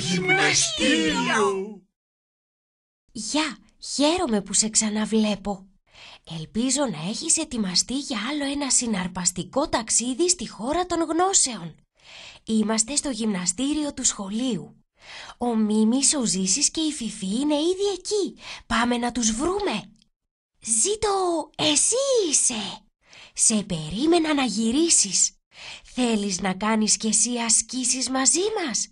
γυμναστήριο! Γεια, χαίρομαι που σε ξαναβλέπω. Ελπίζω να έχεις ετοιμαστεί για άλλο ένα συναρπαστικό ταξίδι στη χώρα των γνώσεων. Είμαστε στο γυμναστήριο του σχολείου. Ο Μίμης, ο Ζήσης και η Φιφή είναι ήδη εκεί. Πάμε να τους βρούμε. Ζήτω, εσύ είσαι. Σε περίμενα να γυρίσεις. Θέλεις να κάνεις κι εσύ ασκήσεις μαζί μας.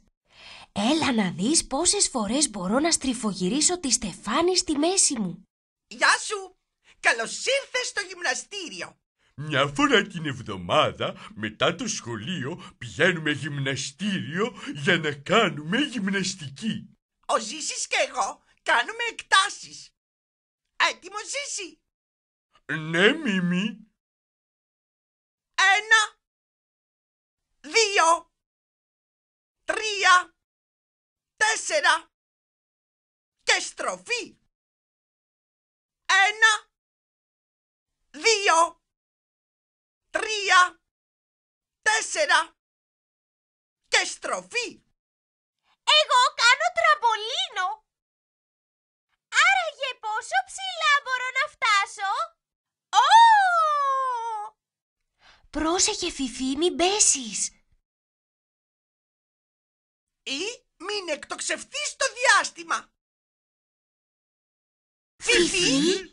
Έλα να δεις πόσες φορές μπορώ να στριφογυρίσω τη στεφάνη στη μέση μου. Γεια σου! Καλώς ήρθες στο γυμναστήριο! Μια φορά την εβδομάδα μετά το σχολείο πηγαίνουμε γυμναστήριο για να κάνουμε γυμναστική. Ο Ζήσης και εγώ κάνουμε εκτάσεις. Έτοιμος Ζήση! Ναι, Μίμη. Ένα, δύο, τρία, τέσσερα και στροφή. Ένα, δύο, τρία, τέσσερα και στροφή. Εγώ κάνω τραμπολίνο. Άραγε πόσο ψηλά μπορώ να φτάσω. Ω! Πρόσεχε Φιφί, μην πέσεις. Ή μην εκτοξευτείς το διάστημα. Φιφί.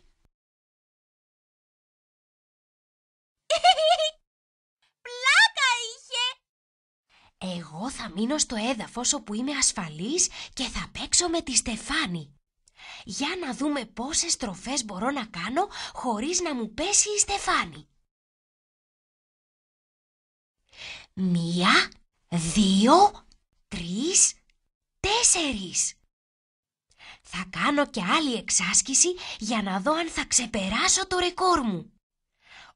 Πλάκα είχε. Εγώ θα μείνω στο έδαφος όπου είμαι ασφαλής και θα παίξω με τη Στεφάνη. Για να δούμε πόσες στροφές μπορώ να κάνω χωρίς να μου πέσει η Στεφάνη. Μία, δύο, τρεις, τέσσερις. Θα κάνω και άλλη εξάσκηση για να δω αν θα ξεπεράσω το ρεκόρ μου.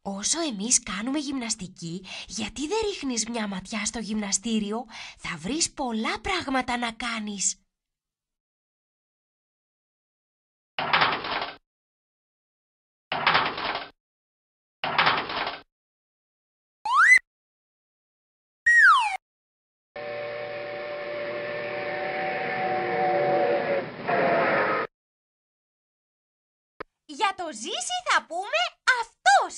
Όσο εμείς κάνουμε γυμναστική, γιατί δεν ρίχνεις μια ματιά στο γυμναστήριο, θα βρεις πολλά πράγματα να κάνεις. για το Ζήση θα πούμε αυτός.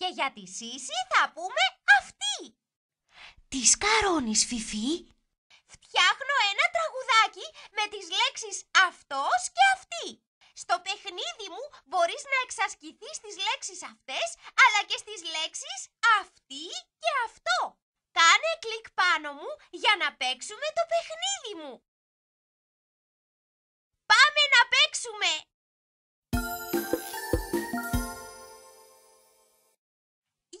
Και για τη Σύση θα πούμε αυτή. Τι σκαρώνεις, Φιφί? Φτιάχνω ένα τραγουδάκι με τις λέξεις αυτός και αυτή. Στο παιχνίδι μου μπορείς να εξασκηθείς τις λέξεις αυτές, αλλά και στις λέξεις αυτή και αυτό. Κάνε κλικ πάνω μου για να παίξουμε το παιχνίδι μου. Πάμε να παίξουμε!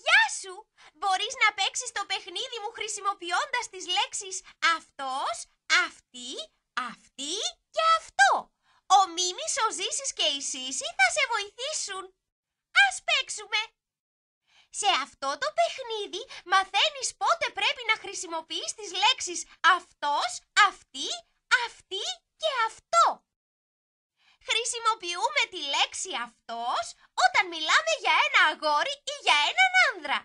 Γεια σου! Μπορείς να παίξεις το παιχνίδι μου χρησιμοποιώντας τις λέξεις αυτός, αυτή, αυτή και αυτό. Ο Μίμης, ο Ζήσης και η Σύση θα σε βοηθήσουν. Ας παίξουμε! Σε αυτό το παιχνίδι μαθαίνεις πότε πρέπει να χρησιμοποιείς τις λέξεις αυτός, αυτή, αυτή και αυτό χρησιμοποιούμε τη λέξη αυτός όταν μιλάμε για ένα αγόρι ή για έναν άνδρα.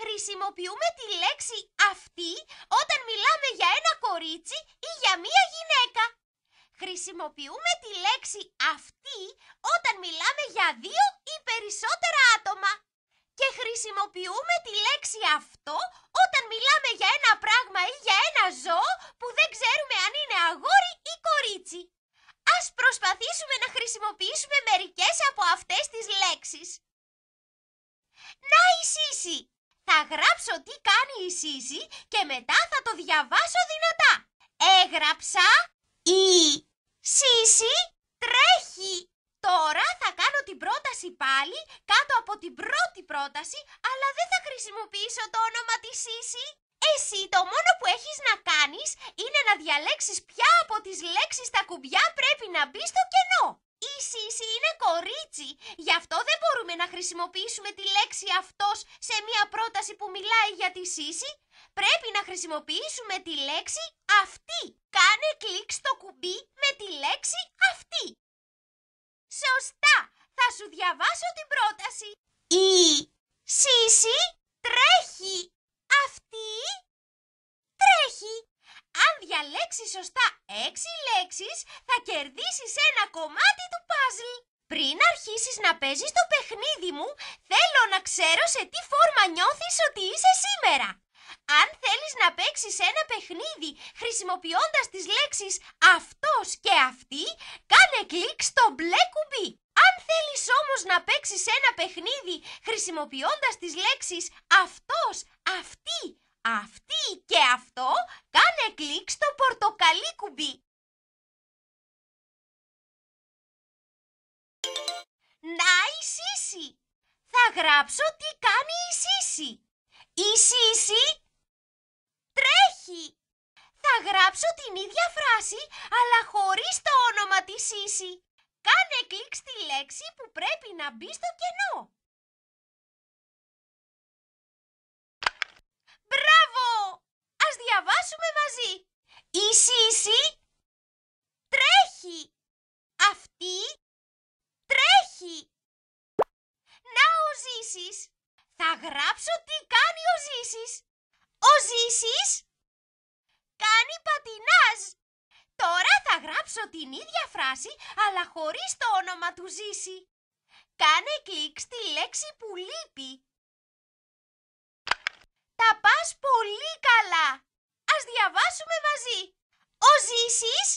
Χρησιμοποιούμε τη λέξη αυτή όταν μιλάμε για ένα κορίτσι ή για μία γυναίκα. Χρησιμοποιούμε τη λέξη αυτή όταν μιλάμε για δύο ή περισσότερα άτομα. Και χρησιμοποιούμε τη λέξη αυτό όταν μιλάμε για ένα πράγμα ή για ένα ζώο που δεν ξέρουμε αν είναι αγόρι ή κορίτσι. Ας προσπαθήσουμε να χρησιμοποιήσουμε μερικές από αυτές τις λέξεις. Να η Σύση. Θα γράψω τι κάνει η Σύση και μετά θα το διαβάσω δυνατά. Έγραψα η Σύση τρέχει. Τώρα θα κάνω την πρόταση πάλι κάτω από την πρώτη πρόταση, αλλά δεν θα χρησιμοποιήσω το όνομα της Σύση. Εσύ το μόνο που έχεις να κάνεις είναι να διαλέξεις ποια από τις λέξεις τα κουμπιά πρέπει να μπει στο κενό. Η Σίση είναι κορίτσι, γι' αυτό δεν μπορούμε να χρησιμοποιήσουμε τη λέξη αυτός σε μια πρόταση που μιλάει για τη Σίση. Πρέπει να χρησιμοποιήσουμε τη λέξη αυτή. Κάνε κλικ στο κουμπί με τη λέξη αυτή. Σωστά, θα σου διαβάσω την πρόταση. Η Σίση τρέχει αυτή τρέχει. Αν διαλέξεις σωστά έξι λέξεις, θα κερδίσεις ένα κομμάτι του παζλ. Πριν αρχίσεις να παίζεις το παιχνίδι μου, θέλω να ξέρω σε τι φόρμα νιώθεις ότι είσαι σήμερα. Αν θέλεις να παίξεις ένα παιχνίδι χρησιμοποιώντας τις λέξεις αυτός και αυτή, κάνε κλικ στο μπλε κουμπί. Αν θέλεις όμως να παίξεις ένα παιχνίδι χρησιμοποιώντας τις λέξεις αυτός, αυτή, αυτή και αυτό, κάνε κλικ στο πορτοκαλί κουμπί. Να η Θα γράψω τι κάνει η Σύση. Η Σύση τρέχει. Θα γράψω την ίδια φράση, αλλά χωρίς το όνομα της Σύση κλικ στη λέξη που πρέπει να μπει στο κενό. Μπράβο! Ας διαβάσουμε μαζί. Η Σίση τρέχει. Αυτή τρέχει. Να ο Ζήσης. Θα γράψω τι κάνει ο Ζήσης. Ο Ζήσης κάνει πατινάζ. Τώρα θα γράψω την ίδια φράση, αλλά χωρίς το όνομα του Ζήση. Κάνε κλικ στη λέξη που λείπει. Τα πας πολύ καλά. Ας διαβάσουμε μαζί. Ο Ζήσης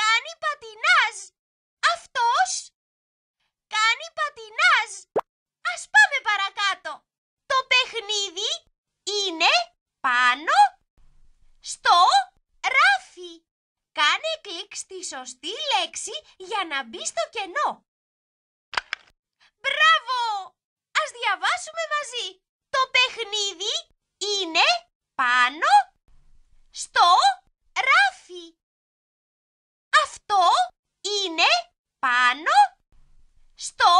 κάνει πατινάζ. Αυτός κάνει πατινάζ. Ας πάμε παρακάτω. Το παιχνίδι είναι πάνω στο Ράφι! Κάνε κλικ στη σωστή λέξη για να μπει στο κενό. Μπράβο! Ας διαβάσουμε μαζί. Το παιχνίδι είναι πάνω στο ράφι. Αυτό είναι πάνω στο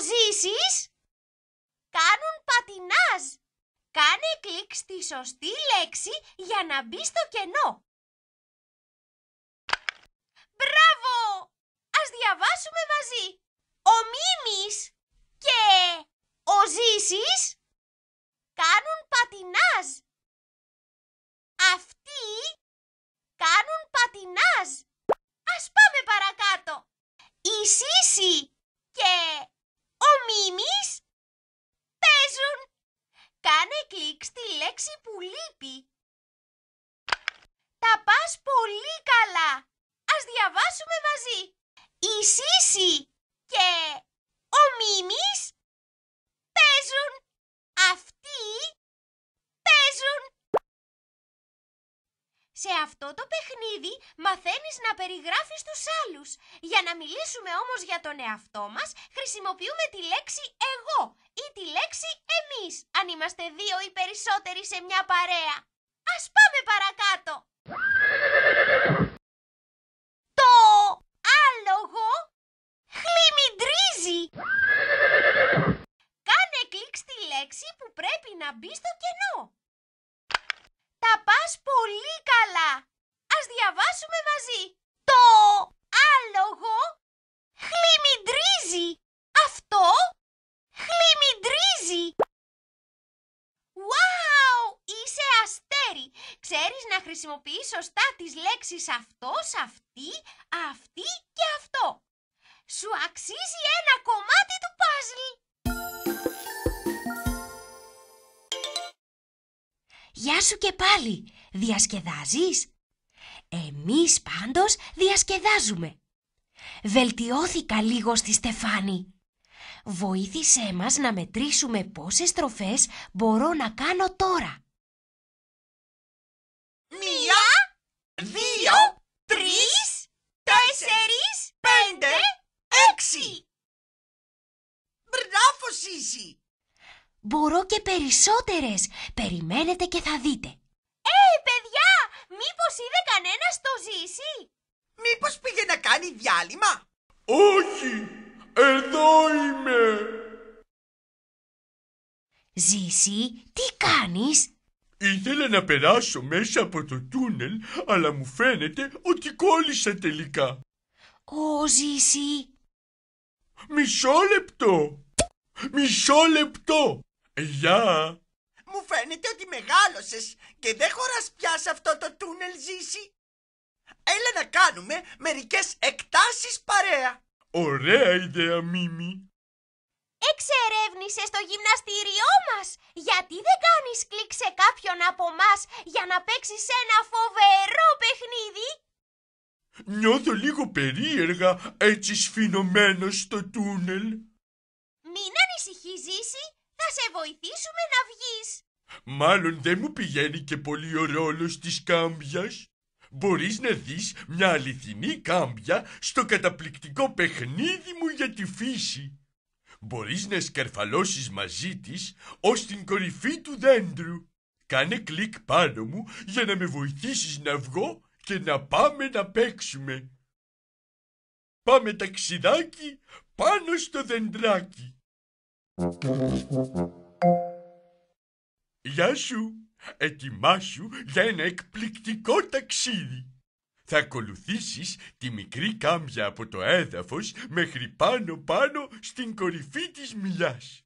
ζήσεις. Κάνουν πατινάζ. Κάνε κλικ στη σωστή λέξη για να μπει στο κενό. Μπράβο! Ας διαβάσουμε μαζί. Ο Μίμης και ο Ζήσης κάνουν πατινάζ. Αυτοί κάνουν πατινάζ. Ας πάμε παρακάτω. Η και ο Μίμης παίζουν. Κάνε κλικ στη λέξη που λείπει. Τα πας πολύ καλά. Ας διαβάσουμε μαζί. Η Σύση και ο Μίμης παίζουν αυτό. Σε αυτό το παιχνίδι μαθαίνεις να περιγράφεις τους άλλους. Για να μιλήσουμε όμως για τον εαυτό μας χρησιμοποιούμε τη λέξη εγώ ή τη λέξη εμείς αν είμαστε δύο ή περισσότεροι σε μια παρέα. Ας πάμε παρακάτω. Το άλογο χλιμιντρίζει. Κάνε κλικ στη λέξη που πρέπει να μπει στο κενό. Τα πας πολύ καλά. Ας διαβάσουμε μαζί. Το άλογο χλιμιντρίζει. Αυτό χλιμιντρίζει. Wow! Είσαι αστέρι. Ξέρεις να χρησιμοποιείς σωστά τις λέξεις αυτός, αυτή, αυτή και αυτό. Σου αξίζει ένα κομμάτι του παζλ. Γεια σου και πάλι. Διασκεδάζεις? Εμείς πάντως διασκεδάζουμε. Βελτιώθηκα λίγο στη στεφάνη. Βοήθησέ μας να μετρήσουμε πόσες στροφές μπορώ να κάνω τώρα. Μία, δύο, τρεις, τέσσερις, πέντε, έξι. Μπράβο Σίση! Μπορώ και περισσότερες. Περιμένετε και θα δείτε. Ε, παιδιά, μήπως είδε κανένας το ζήσει. Μήπως πήγε να κάνει διάλειμμα. Όχι, εδώ είμαι. Ζήση, τι κάνεις. Ήθελα να περάσω μέσα από το τούνελ, αλλά μου φαίνεται ότι κόλλησα τελικά. Ω, Ζήση. Μισό λεπτό. Μισό λεπτό. Γεια! Μου φαίνεται ότι μεγάλωσες και δεν χωράς πια σε αυτό το τούνελ Ζήση! Έλα να κάνουμε μερικές εκτάσεις παρέα. Ωραία ιδέα, Μίμη. Εξερεύνησες το γυμναστήριό μας. Γιατί δεν κάνεις κλικ σε κάποιον από μας για να παίξεις ένα φοβερό παιχνίδι. Νιώθω λίγο περίεργα έτσι σφινωμένος στο τούνελ θα σε βοηθήσουμε να βγεις. Μάλλον δεν μου πηγαίνει και πολύ ο ρόλος της κάμπιας. Μπορείς να δεις μια αληθινή κάμπια στο καταπληκτικό παιχνίδι μου για τη φύση. Μπορείς να σκαρφαλώσεις μαζί της ως την κορυφή του δέντρου. Κάνε κλικ πάνω μου για να με βοηθήσεις να βγω και να πάμε να παίξουμε. Πάμε ταξιδάκι πάνω στο δεντράκι. Γεια σου! Ετοιμάσου για ένα εκπληκτικό ταξίδι! Θα ακολουθήσεις τη μικρή κάμια από το έδαφος μέχρι πάνω πάνω στην κορυφή της μιλιάς.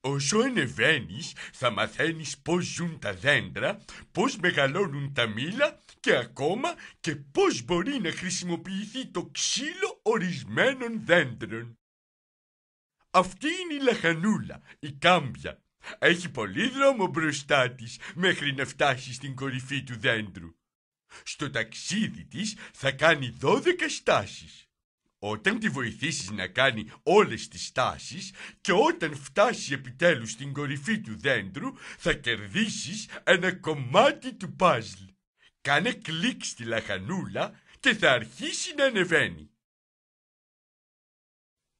Όσο ανεβαίνεις, θα μαθαίνεις πώς ζουν τα δέντρα, πώς μεγαλώνουν τα μήλα και ακόμα και πώς μπορεί να χρησιμοποιηθεί το ξύλο ορισμένων δέντρων. Αυτή είναι η λαχανούλα, η κάμπια. Έχει πολύ δρόμο μπροστά της μέχρι να φτάσει στην κορυφή του δέντρου. Στο ταξίδι της θα κάνει δώδεκα στάσεις. Όταν τη βοηθήσεις να κάνει όλες τις στάσεις και όταν φτάσει επιτέλους στην κορυφή του δέντρου θα κερδίσεις ένα κομμάτι του παζλ. Κάνε κλικ στη λαχανούλα και θα αρχίσει να ανεβαίνει.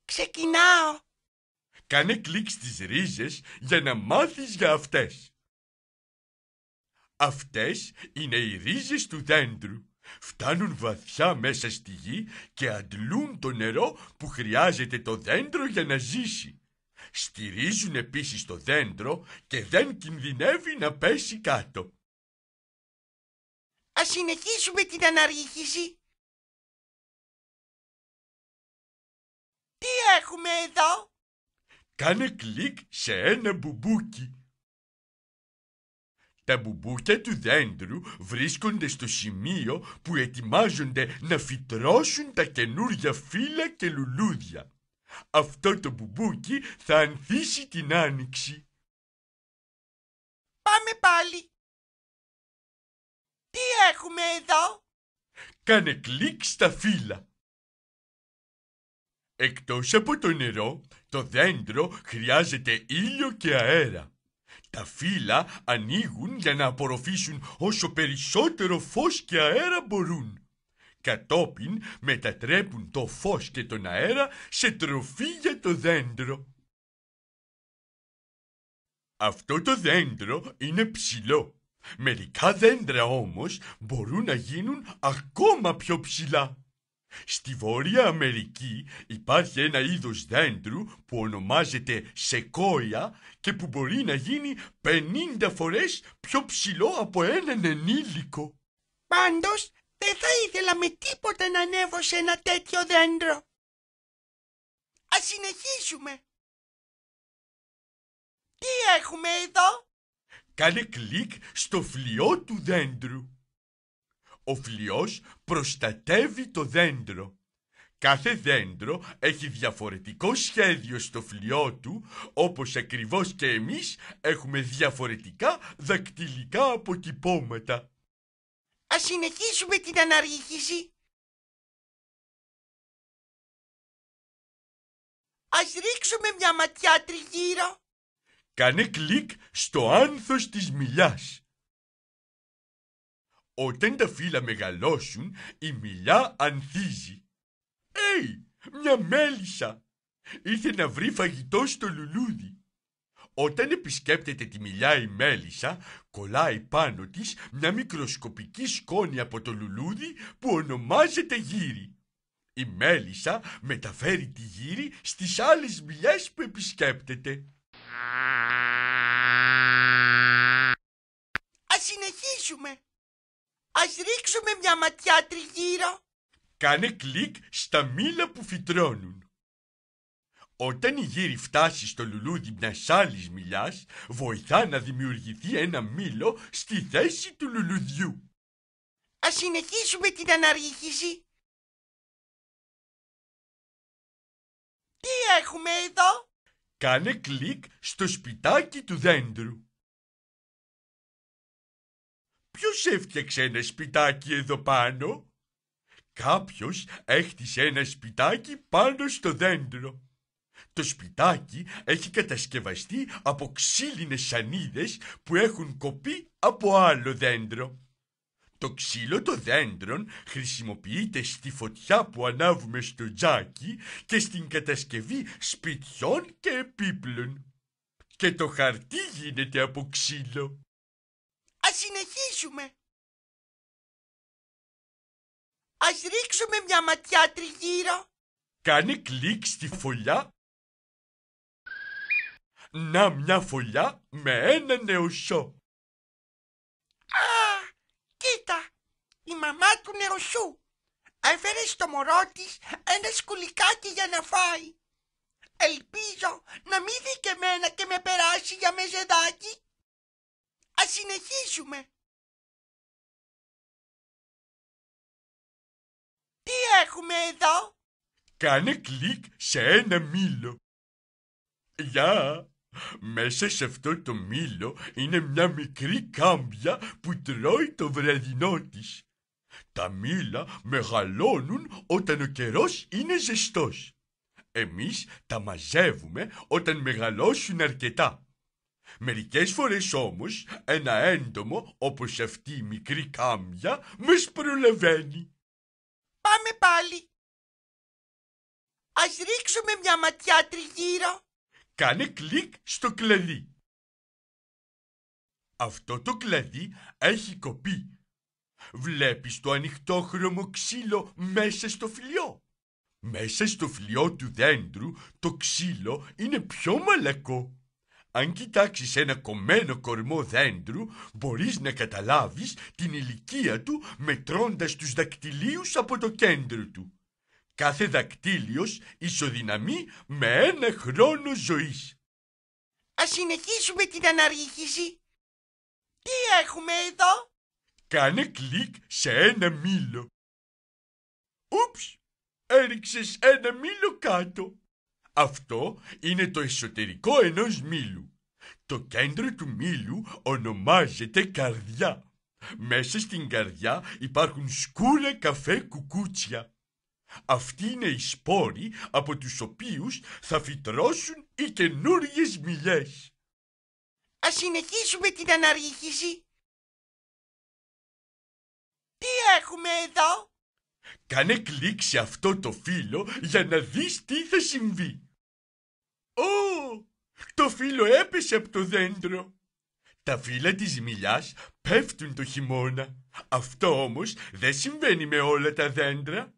Ξεκινάω! Κάνε κλικ στις ρίζες για να μάθεις για αυτές. Αυτές είναι οι ρίζες του δέντρου. Φτάνουν βαθιά μέσα στη γη και αντλούν το νερό που χρειάζεται το δέντρο για να ζήσει. Στηρίζουν επίσης το δέντρο και δεν κινδυνεύει να πέσει κάτω. Ας συνεχίσουμε την αναρρίχηση. Τι έχουμε εδώ? Κάνε κλικ σε ένα μπουμπούκι. Τα μπουμπούκια του δέντρου βρίσκονται στο σημείο που ετοιμάζονται να φυτρώσουν τα καινούργια φύλλα και λουλούδια. Αυτό το μπουμπούκι θα ανθίσει την άνοιξη. Πάμε πάλι. Τι έχουμε εδώ? Κάνε κλικ στα φύλλα. Εκτός από το νερό, το δέντρο χρειάζεται ήλιο και αέρα. Τα φύλλα ανοίγουν για να απορροφήσουν όσο περισσότερο φως και αέρα μπορούν. Κατόπιν μετατρέπουν το φως και τον αέρα σε τροφή για το δέντρο. Αυτό το δέντρο είναι ψηλό. Μερικά δέντρα όμως μπορούν να γίνουν ακόμα πιο ψηλά. Στη Βόρεια Αμερική υπάρχει ένα είδος δέντρου που ονομάζεται σεκόια και που μπορεί να γίνει 50 φορές πιο ψηλό από έναν ενήλικο. Πάντως δεν θα ήθελα με τίποτα να ανέβω σε ένα τέτοιο δέντρο. Ας συνεχίσουμε. Τι έχουμε εδώ? Κάνε κλικ στο φλοιό του δέντρου. Ο φλοιός προστατεύει το δέντρο. Κάθε δέντρο έχει διαφορετικό σχέδιο στο φλοιό του, όπως ακριβώς και εμείς έχουμε διαφορετικά δακτυλικά αποτυπώματα. Ας συνεχίσουμε την αναρρίχηση. Ας ρίξουμε μια ματιά τριγύρω. Κάνε κλικ στο άνθος της μιλιάς. Όταν τα φύλλα μεγαλώσουν, η μιλιά ανθίζει. «Ει, μια μέλισσα! Ήρθε να βρει φαγητό στο λουλούδι. Όταν επισκέπτεται τη μιλιά η μέλισσα, κολλάει πάνω της μια μικροσκοπική σκόνη από το λουλούδι που ονομάζεται γύρι. Η μέλισσα μεταφέρει τη γύρι στις άλλες μιλιές που επισκέπτεται. Ας ρίξουμε μια ματιά τριγύρω. Κάνε κλικ στα μήλα που φυτρώνουν. Όταν η γύρι φτάσει στο λουλούδι μιας άλλης μιλιάς, βοηθά να δημιουργηθεί ένα μήλο στη θέση του λουλουδιού. Ας συνεχίσουμε την αναρρίχηση. Τι έχουμε εδώ? Κάνε κλικ στο σπιτάκι του δέντρου. Ποιος έφτιαξε ένα σπιτάκι εδώ πάνω. Κάποιος έχτισε ένα σπιτάκι πάνω στο δέντρο. Το σπιτάκι έχει κατασκευαστεί από ξύλινες σανίδες που έχουν κοπεί από άλλο δέντρο. Το ξύλο των δέντρων χρησιμοποιείται στη φωτιά που ανάβουμε στο τζάκι και στην κατασκευή σπιτιών και επίπλων. Και το χαρτί γίνεται από ξύλο συνεχίσουμε. Ας ρίξουμε μια ματιά τριγύρω. Κάνει κλικ στη φωλιά. Να μια φωλιά με ένα νεοσό. Α, κοίτα, η μαμά του νεοσού. Έφερε στο μωρό της ένα σκουλικάκι για να φάει. Ελπίζω να μην δει και εμένα και με περάσει για μεζεδάκι. Ας συνεχίσουμε. Τι έχουμε εδώ? Κάνε κλικ σε ένα μήλο. Γεια! Μέσα σε αυτό το μήλο είναι μια μικρή κάμπια που τρώει το βραδινό της. Τα μήλα μεγαλώνουν όταν ο καιρός είναι ζεστός. Εμείς τα μαζεύουμε όταν μεγαλώσουν αρκετά. Μερικές φορές όμως ένα έντομο όπως αυτή η μικρή κάμια με προλαβαίνει. Πάμε πάλι. Ας ρίξουμε μια ματιά τριγύρω. Κάνε κλικ στο κλαδί. Αυτό το κλαδί έχει κοπεί. Βλέπεις το ανοιχτόχρωμο ξύλο μέσα στο φλοιό. Μέσα στο φλοιό του δέντρου το ξύλο είναι πιο μαλακό. Αν κοιτάξεις ένα κομμένο κορμό δέντρου, μπορείς να καταλάβεις την ηλικία του μετρώντας τους δακτυλίους από το κέντρο του. Κάθε δακτύλιος ισοδυναμεί με ένα χρόνο ζωής. Ας συνεχίσουμε την αναρρίχηση. Τι έχουμε εδώ? Κάνε κλικ σε ένα μήλο. Ούψ, έριξες ένα μήλο κάτω. Αυτό είναι το εσωτερικό ενός μήλου. Το κέντρο του μήλου ονομάζεται καρδιά. Μέσα στην καρδιά υπάρχουν σκούρα καφέ κουκούτσια. Αυτοί είναι οι σπόροι από τους οποίους θα φυτρώσουν οι καινούριες μιλιές. Ας συνεχίσουμε την αναρρίχηση. Τι έχουμε εδώ? Κάνε κλικ σε αυτό το φύλλο για να δεις τι θα συμβεί. Ω, το φύλλο έπεσε από το δέντρο. Τα φύλλα της μιλιάς πέφτουν το χειμώνα. Αυτό όμως δεν συμβαίνει με όλα τα δέντρα.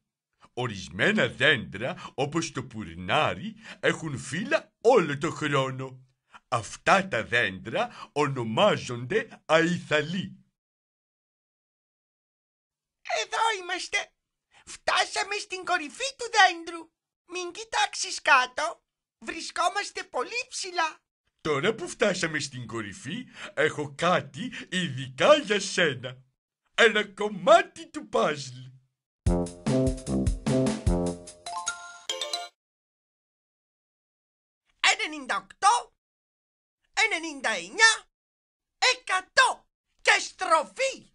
Ορισμένα δέντρα, όπως το πουρνάρι, έχουν φύλλα όλο το χρόνο. Αυτά τα δέντρα ονομάζονται αιθαλη Εδώ είμαστε. Φτάσαμε στην κορυφή του δέντρου. Μην κοιτάξεις κάτω. Βρισκόμαστε πολύ ψηλά. Τώρα που φτάσαμε στην κορυφή, έχω κάτι ειδικά για σένα. Ένα κομμάτι του παζλ. 98, 99, 100 και στροφή.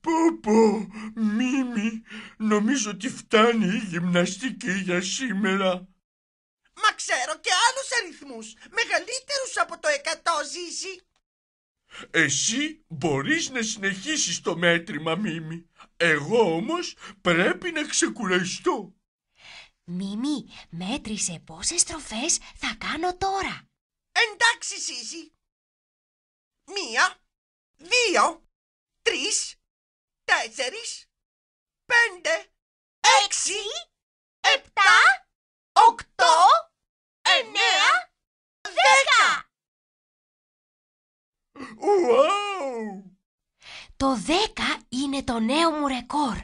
Πω πω, Μίμη, νομίζω ότι φτάνει η γυμναστική για σήμερα. Μα ξέρω και άλλους αριθμούς, μεγαλύτερους από το 100 Ζήση. Εσύ μπορείς να συνεχίσεις το μέτρημα, Μίμη. Εγώ όμως πρέπει να ξεκουραστώ. Μίμη, μέτρησε πόσες στροφές θα κάνω τώρα. Εντάξει, Ζήση. Μία, δύο, τρεις, τέσσερις, πέντε, έξι, επτά, οκτώ, το δέκα είναι το νέο μου ρεκόρ.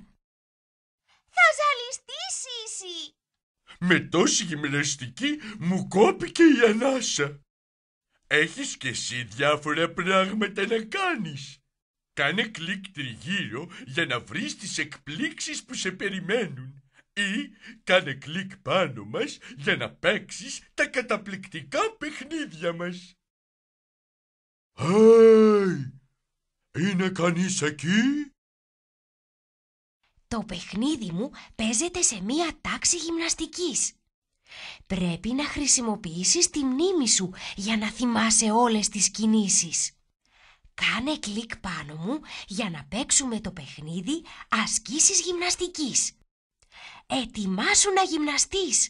Θα ζαλιστείς, Ίση. Με τόση γυμναστική μου κόπηκε η ανάσα. Έχεις κι εσύ διάφορα πράγματα να κάνεις. Κάνε κλικ τριγύρω για να βρεις τις εκπλήξεις που σε περιμένουν ή κάνε κλικ πάνω μας για να παίξεις τα καταπληκτικά παιχνίδια μας. Hey! Είναι κανείς εκεί? Το παιχνίδι μου παίζεται σε μία τάξη γυμναστικής. Πρέπει να χρησιμοποιήσεις τη μνήμη σου για να θυμάσαι όλες τις κινήσεις. Κάνε κλικ πάνω μου για να παίξουμε το παιχνίδι ασκήσεις γυμναστικής. Ετοιμάσου να γυμναστείς!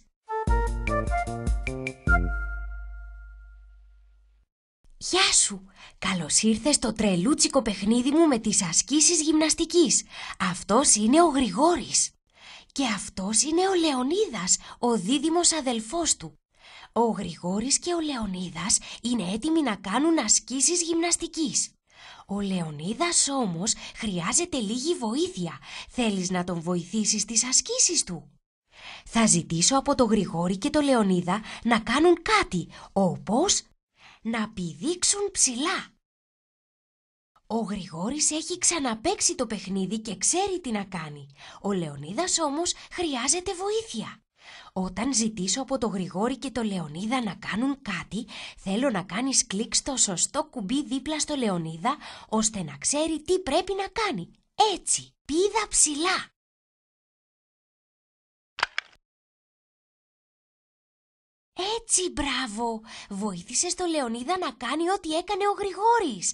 Γεια σου! Καλώς ήρθες στο τρελούτσικο παιχνίδι μου με τις ασκήσεις γυμναστικής. Αυτός είναι ο Γρηγόρης. Και αυτός είναι ο Λεωνίδας, ο δίδυμος αδελφός του. Ο Γρηγόρης και ο Λεωνίδας είναι έτοιμοι να κάνουν ασκήσεις γυμναστικής. Ο Λεωνίδας όμως χρειάζεται λίγη βοήθεια. Θέλεις να τον βοηθήσεις στις ασκήσεις του. Θα ζητήσω από τον Γρηγόρη και τον Λεωνίδα να κάνουν κάτι, όπως να πηδήξουν ψηλά. Ο Γρηγόρης έχει ξαναπέξει το παιχνίδι και ξέρει τι να κάνει. Ο Λεωνίδας όμως χρειάζεται βοήθεια. Όταν ζητήσω από το Γρηγόρη και το Λεωνίδα να κάνουν κάτι, θέλω να κάνεις κλικ στο σωστό κουμπί δίπλα στο Λεωνίδα, ώστε να ξέρει τι πρέπει να κάνει. Έτσι, πίδα ψηλά. Έτσι, μπράβο! Βοήθησε το Λεωνίδα να κάνει ό,τι έκανε ο Γρηγόρης.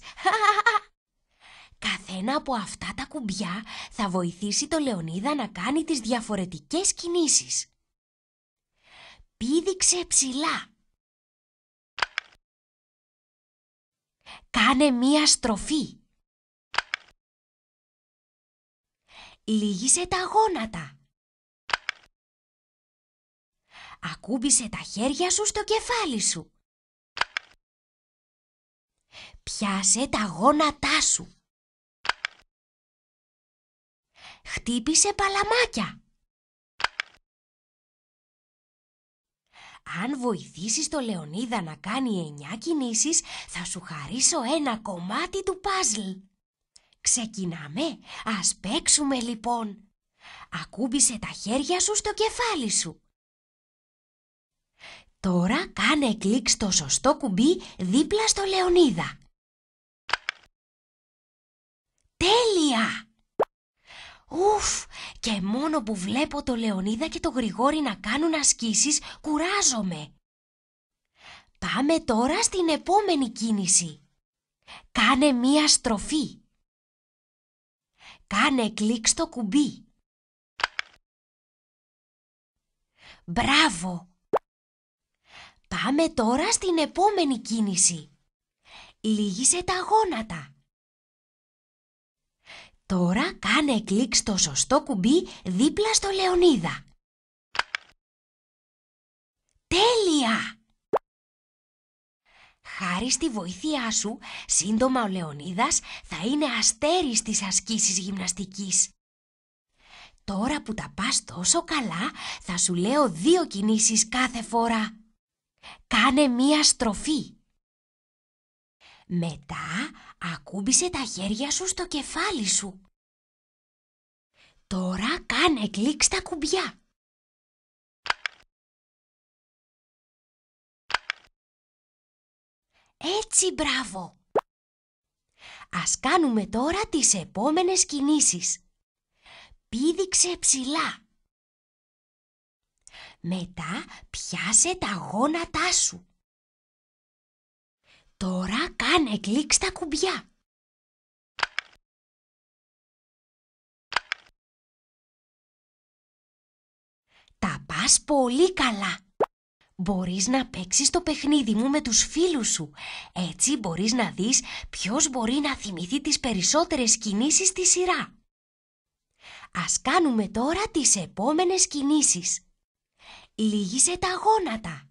Καθένα από αυτά τα κουμπιά θα βοηθήσει το Λεωνίδα να κάνει τις διαφορετικές κινήσεις πήδηξε ψηλά. Κάνε μία στροφή. Λίγησε τα γόνατα. Ακούμπησε τα χέρια σου στο κεφάλι σου. Πιάσε τα γόνατά σου. Χτύπησε παλαμάκια. Αν βοηθήσεις το Λεωνίδα να κάνει εννιά κινήσεις, θα σου χαρίσω ένα κομμάτι του παζλ. Ξεκινάμε, ας παίξουμε λοιπόν. Ακούμπησε τα χέρια σου στο κεφάλι σου. Τώρα κάνε κλικ στο σωστό κουμπί δίπλα στο Λεωνίδα. Τέλεια! Ουφ, και μόνο που βλέπω το Λεωνίδα και το Γρηγόρη να κάνουν ασκήσεις, κουράζομαι. Πάμε τώρα στην επόμενη κίνηση. Κάνε μία στροφή. Κάνε κλικ στο κουμπί. Μπράβο! Πάμε τώρα στην επόμενη κίνηση. Λίγησε τα γόνατα. Τώρα κάνε κλικ στο σωστό κουμπί δίπλα στο Λεωνίδα. Τέλεια! Χάρη στη βοήθειά σου, σύντομα ο Λεωνίδας θα είναι αστέρι στις ασκήσεις γυμναστικής. Τώρα που τα πας τόσο καλά, θα σου λέω δύο κινήσεις κάθε φορά. Κάνε μία στροφή. Μετά ακούμπησε τα χέρια σου στο κεφάλι σου. Τώρα κάνε κλικ στα κουμπιά. Έτσι, μπράβο! Ας κάνουμε τώρα τις επόμενες κινήσεις. Πήδηξε ψηλά. Μετά πιάσε τα γόνατά σου. Τώρα κάνε κλικ στα κουμπιά. Τα πας πολύ καλά. Μπορείς να παίξεις το παιχνίδι μου με τους φίλους σου. Έτσι μπορείς να δεις ποιος μπορεί να θυμηθεί τις περισσότερες κινήσεις στη σειρά. Ας κάνουμε τώρα τις επόμενες κινήσεις. Λίγησε τα γόνατα.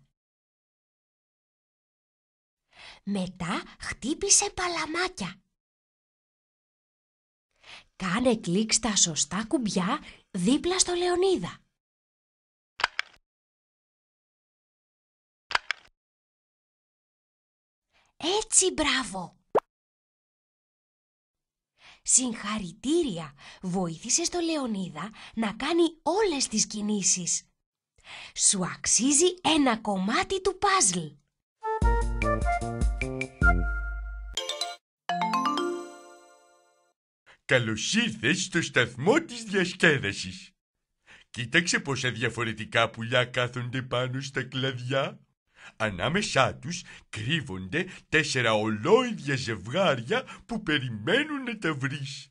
Μετά χτύπησε παλαμάκια. Κάνε κλικ στα σωστά κουμπιά δίπλα στο Λεωνίδα. Έτσι μπράβο! Συγχαρητήρια! Βοήθησες το Λεωνίδα να κάνει όλες τις κινήσεις. Σου αξίζει ένα κομμάτι του παζλ. Καλώ ήρθες στο σταθμό της διασκέδασης. Κοίταξε πόσα διαφορετικά πουλιά κάθονται πάνω στα κλαδιά. Ανάμεσά τους κρύβονται τέσσερα ολόιδια ζευγάρια που περιμένουν να τα βρεις.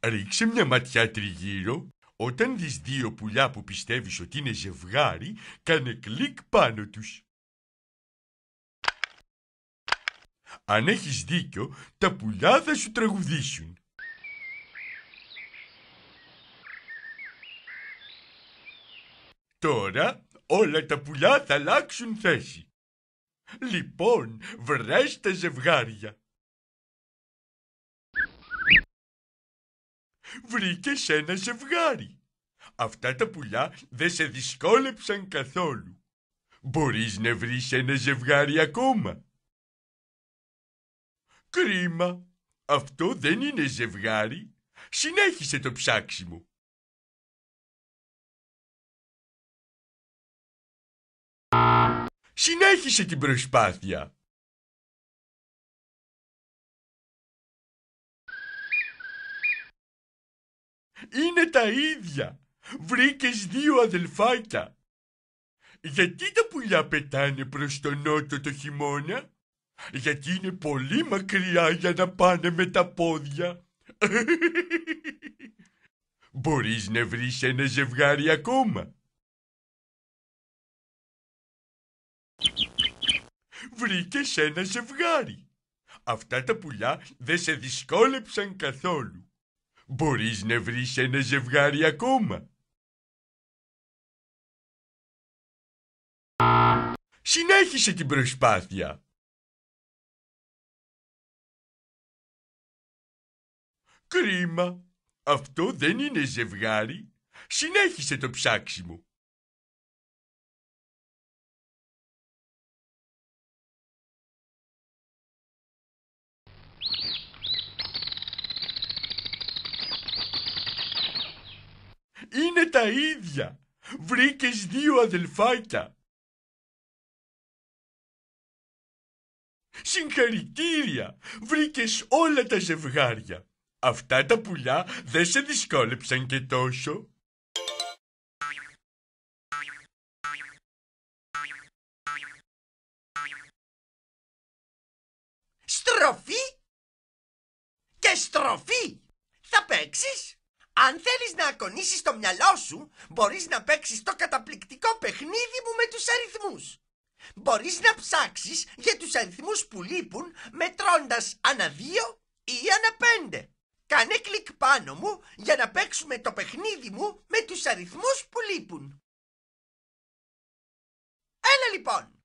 Ρίξε μια ματιά τριγύρω. Όταν δεις δύο πουλιά που πιστεύεις ότι είναι ζευγάρι, κάνε κλικ πάνω τους. Αν έχεις δίκιο, τα πουλιά θα σου τραγουδήσουν. Τώρα όλα τα πουλιά θα αλλάξουν θέση. Λοιπόν, τα ζευγάρια. Βρήκες ένα ζευγάρι. Αυτά τα πουλιά δεν σε δυσκόλεψαν καθόλου. Μπορείς να βρεις ένα ζευγάρι ακόμα. Κρίμα. Αυτό δεν είναι ζευγάρι. Συνέχισε το ψάξιμο. συνέχισε την προσπάθεια. Είναι τα ίδια. Βρήκες δύο αδελφάκια. Γιατί τα πουλιά πετάνε προς τον νότο το χειμώνα? Γιατί είναι πολύ μακριά για να πάνε με τα πόδια. Μπορείς να βρεις ένα ζευγάρι ακόμα. Βρήκε ένα ζευγάρι. Αυτά τα πουλιά δεν σε δυσκόλεψαν καθόλου. Μπορείς να βρεις ένα ζευγάρι ακόμα. Συνέχισε την προσπάθεια. Κρίμα. Αυτό δεν είναι ζευγάρι. Συνέχισε το ψάξιμο. Είναι τα ίδια. Βρήκες δύο αδελφάκια. Συγχαρητήρια! Βρήκες όλα τα ζευγάρια. Αυτά τα πουλιά δεν σε δυσκόλεψαν και τόσο. Στροφή και στροφή. Θα παίξεις? Αν θέλεις να ακονίσεις το μυαλό σου, μπορείς να παίξεις το καταπληκτικό παιχνίδι μου με τους αριθμούς. Μπορείς να ψάξεις για τους αριθμούς που λείπουν μετρώντας ανά δύο ή ανά πέντε. Κάνε κλικ πάνω μου για να παίξουμε το παιχνίδι μου με τους αριθμούς που λείπουν. Έλα λοιπόν!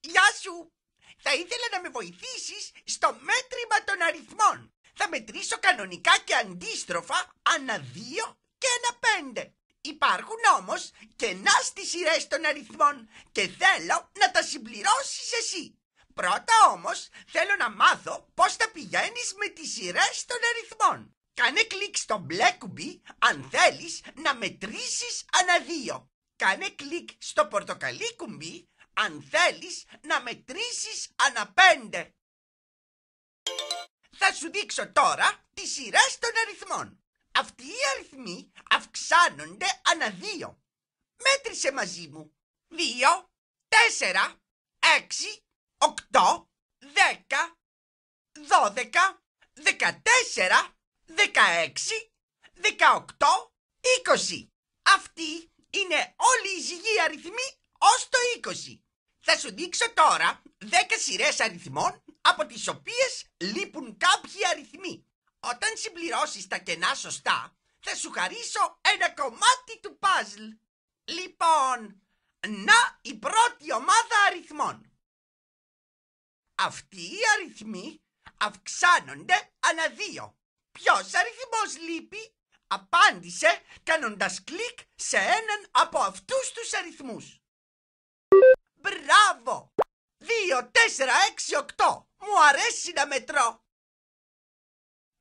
Γεια σου! Θα ήθελα να με βοηθήσεις στο μέτρημα των αριθμών θα μετρήσω κανονικά και αντίστροφα ανά 2 και ανά 5. Υπάρχουν όμως κενά στις σειρές των αριθμών και θέλω να τα συμπληρώσεις εσύ. Πρώτα όμως θέλω να μάθω πώς θα πηγαίνεις με τις σειρές των αριθμών. Κάνε κλικ στο μπλε κουμπί αν θέλεις να μετρήσεις ανά δύο. Κάνε κλικ στο πορτοκαλί κουμπί αν θέλεις να μετρήσεις ανά πέντε θα σου δείξω τώρα τη σειρά των αριθμών. Αυτοί οι αριθμοί αυξάνονται ανά δύο. Μέτρησε μαζί μου. Δύο, τέσσερα, έξι, οκτώ, δέκα, δώδεκα, δεκατέσσερα, δεκαέξι, δεκαοκτώ, είκοσι. Αυτοί είναι όλοι οι ζυγοί αριθμοί ως το είκοσι. Θα σου δείξω τώρα δέκα σειρές αριθμών από τις οποίες λείπουν κάποιοι αριθμοί. Όταν συμπληρώσεις τα κενά σωστά, θα σου χαρίσω ένα κομμάτι του παζλ. Λοιπόν, να η πρώτη ομάδα αριθμών. Αυτοί οι αριθμοί αυξάνονται ανά δύο. Ποιος αριθμός λείπει? Απάντησε κάνοντας κλικ σε έναν από αυτούς τους αριθμούς. Μπράβο! 2, 4, 6, 8. Μου αρέσει να μετρώ.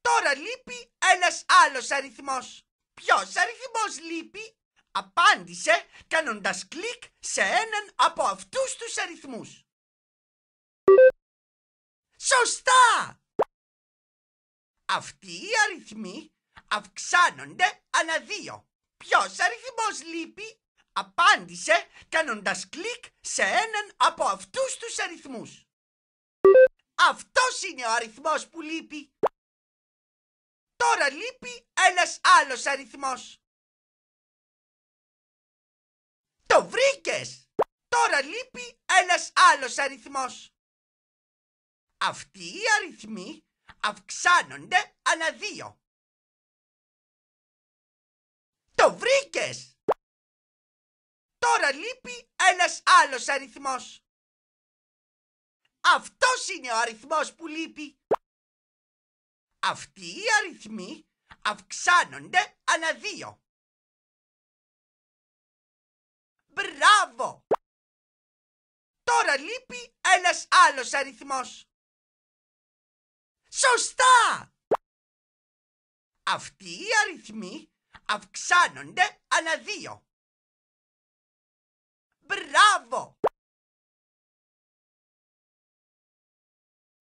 Τώρα λείπει ένας άλλος αριθμός. Ποιος αριθμός λείπει? Απάντησε κάνοντας κλικ σε έναν από αυτούς τους αριθμούς. Σωστά! Αυτοί οι αριθμοί αυξάνονται ανά δύο. Ποιος αριθμός λείπει? απάντησε κάνοντας κλικ σε έναν από αυτούς τους αριθμούς. Αυτός είναι ο αριθμός που λείπει. Τώρα λείπει ένας άλλος αριθμός. Το βρήκες! Τώρα λείπει ένας άλλος αριθμός. Αυτοί οι αριθμοί αυξάνονται ανά δύο. Το βρήκες! Τώρα λείπει ένας άλλος αριθμός. Αυτός είναι ο αριθμός που λείπει. Αυτοί οι αριθμοί αυξάνονται ανά δύο. Μπράβο! Τώρα λείπει ένας άλλος αριθμός. Σωστά! Αυτοί οι αριθμοί αυξάνονται ανά δύο. Μπράβο!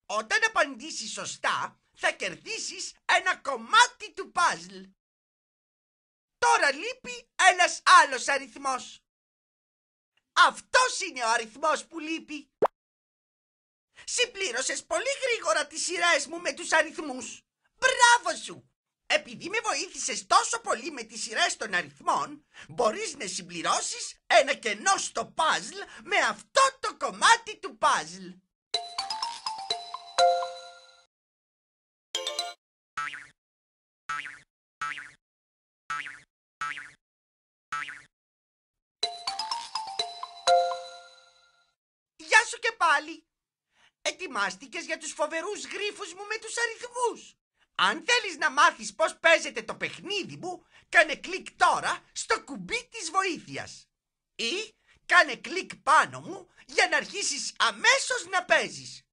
Όταν απαντήσεις σωστά, θα κερδίσεις ένα κομμάτι του παζλ. Τώρα λείπει ένας άλλος αριθμός. Αυτός είναι ο αριθμός που λείπει. Συμπλήρωσες πολύ γρήγορα τις σειρές μου με τους αριθμούς. Μπράβο σου! Επειδή με βοήθησες τόσο πολύ με τις σειρές των αριθμών, μπορείς να συμπληρώσεις ένα κενό στο παζλ με αυτό το κομμάτι του παζλ. Γεια σου και πάλι! Ετοιμάστηκες για τους φοβερούς γρίφους μου με τους αριθμούς. Αν θέλεις να μάθεις πώς παίζεται το παιχνίδι μου, κάνε κλικ τώρα στο κουμπί της βοήθειας. Ή κάνε κλικ πάνω μου για να αρχίσεις αμέσως να παίζεις.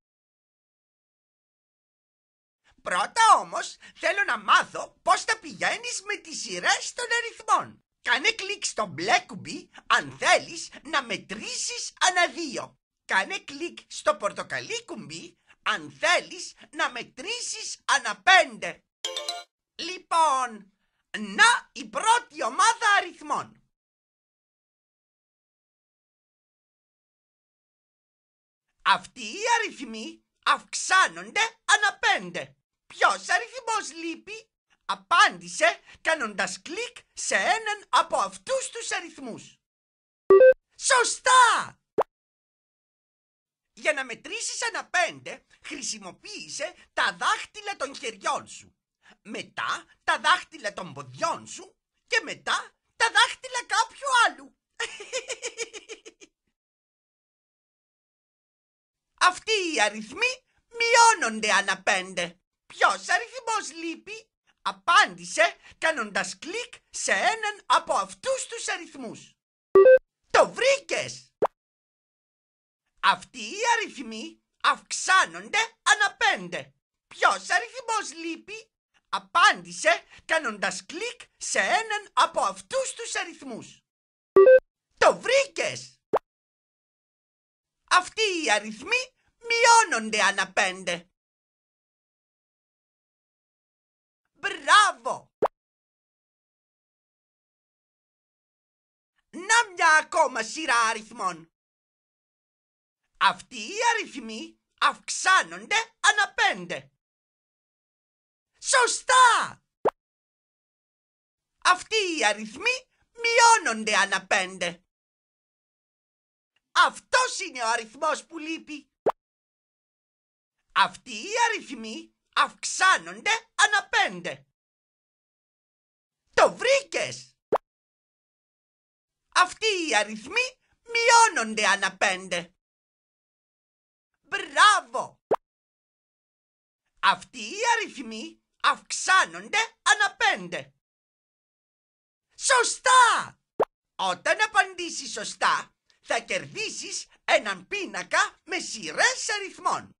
Πρώτα όμως θέλω να μάθω πώς θα πηγαίνεις με τις σειρές των αριθμών. Κάνε κλικ στο μπλε κουμπί αν θέλεις να μετρήσεις ανά δύο. Κάνε κλικ στο πορτοκαλί κουμπί αν θέλεις να μετρήσεις ανά πέντε. Λοιπόν, να η πρώτη ομάδα αριθμών. Αυτοί οι αριθμοί αυξάνονται ανά πέντε. Ποιος αριθμός λείπει? Απάντησε κάνοντας κλικ σε έναν από αυτούς τους αριθμούς. Σωστά! Για να μετρήσεις ανά πέντε χρησιμοποίησε τα δάχτυλα των χεριών σου, μετά τα δάχτυλα των ποδιών σου και μετά τα δάχτυλα κάποιου άλλου. Αυτοί οι αριθμοί μειώνονται ανά πέντε. Ποιος αριθμός λείπει? Απάντησε κάνοντας κλικ σε έναν από αυτούς τους αριθμούς. Το βρήκες! Αυτοί οι αριθμοί αυξάνονται ανά πέντε. Ποιος αριθμός λείπει? Απάντησε κάνοντας κλικ σε έναν από αυτούς τους αριθμούς. Το βρήκες! Αυτοί οι αριθμοί μειώνονται ανά πέντε. Μπράβο! Να μια ακόμα σειρά αριθμών. Αυτοί οι αριθμοί αυξάνονται ανά πέντε. Σωστά! Αυτοί οι αριθμοί μειώνονται ανά πέντε. Αυτός είναι ο αριθμός που λείπει. Αυτοί οι αριθμοί αυξάνονται ανά πέντε. Το βρήκες! Αυτοί οι αριθμοί μειώνονται ανά πέντε. Μπράβο! Αυτοί οι αριθμοί αυξάνονται ανά πέντε. Σωστά! Όταν απαντήσεις σωστά, θα κερδίσεις έναν πίνακα με σειρές αριθμών.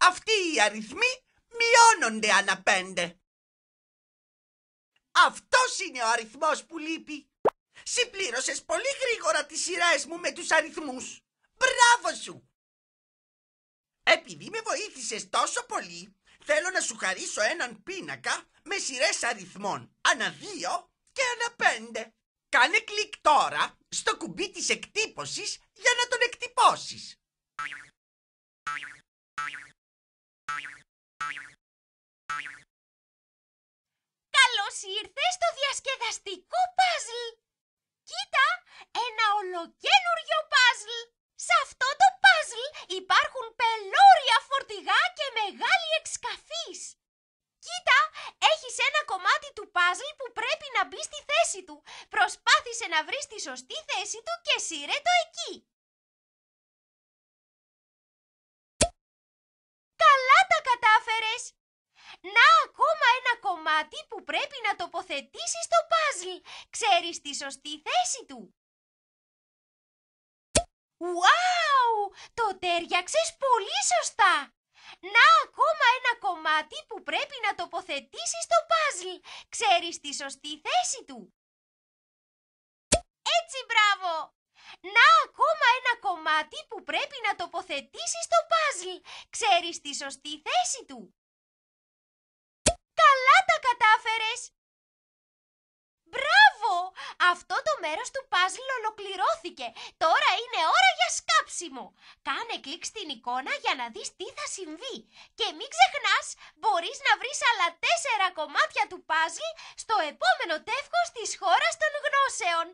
Αυτοί οι αριθμοί μειώνονται ανά πέντε. Αυτός είναι ο αριθμός που λείπει. Συμπλήρωσες πολύ γρήγορα τις σειρές μου με τους αριθμούς. Μπράβο σου! Επειδή με βοήθησες τόσο πολύ, θέλω να σου χαρίσω έναν πίνακα με σειρές αριθμών ανά δύο και ανά πέντε. Κάνε κλικ τώρα στο κουμπί της εκτύπωσης για να τον εκτυπώσεις. Καλώς ήρθες στο διασκεδαστικό παζλ. Κοίτα, ένα ολοκένουργιο παζλ. Σε αυτό το παζλ υπάρχουν πελώρια φορτηγά και μεγάλη εξκαφείς. Κοίτα, έχεις ένα κομμάτι του παζλ που πρέπει να μπει στη θέση του. Προσπάθησε να βρεις τη σωστή θέση του και σύρε το εκεί. Καλά τα κατάφερες! Να ακόμα ένα κομμάτι που πρέπει να τοποθετήσεις στο παζλ. Ξέρεις τη σωστή θέση του. Το τέριαξες πολύ σωστά! Να ακόμα ένα κομμάτι που πρέπει να τοποθετήσεις στο παζλ. Ξέρεις τη σωστή θέση του. Έτσι μπράβο! Να ακόμα ένα κομμάτι που πρέπει να τοποθετήσεις στο παζλ. Ξέρεις τη σωστή θέση του. Καλά τα κατάφερες! Μπράβο! Αυτό το μέρος του παζλ ολοκληρώθηκε. Τώρα είναι ώρα για σκάψιμο. Κάνε κλικ στην εικόνα για να δεις τι θα συμβεί. Και μην ξεχνάς, μπορείς να βρεις άλλα τέσσερα κομμάτια του παζλ στο επόμενο τεύχος της χώρας των γνώσεων.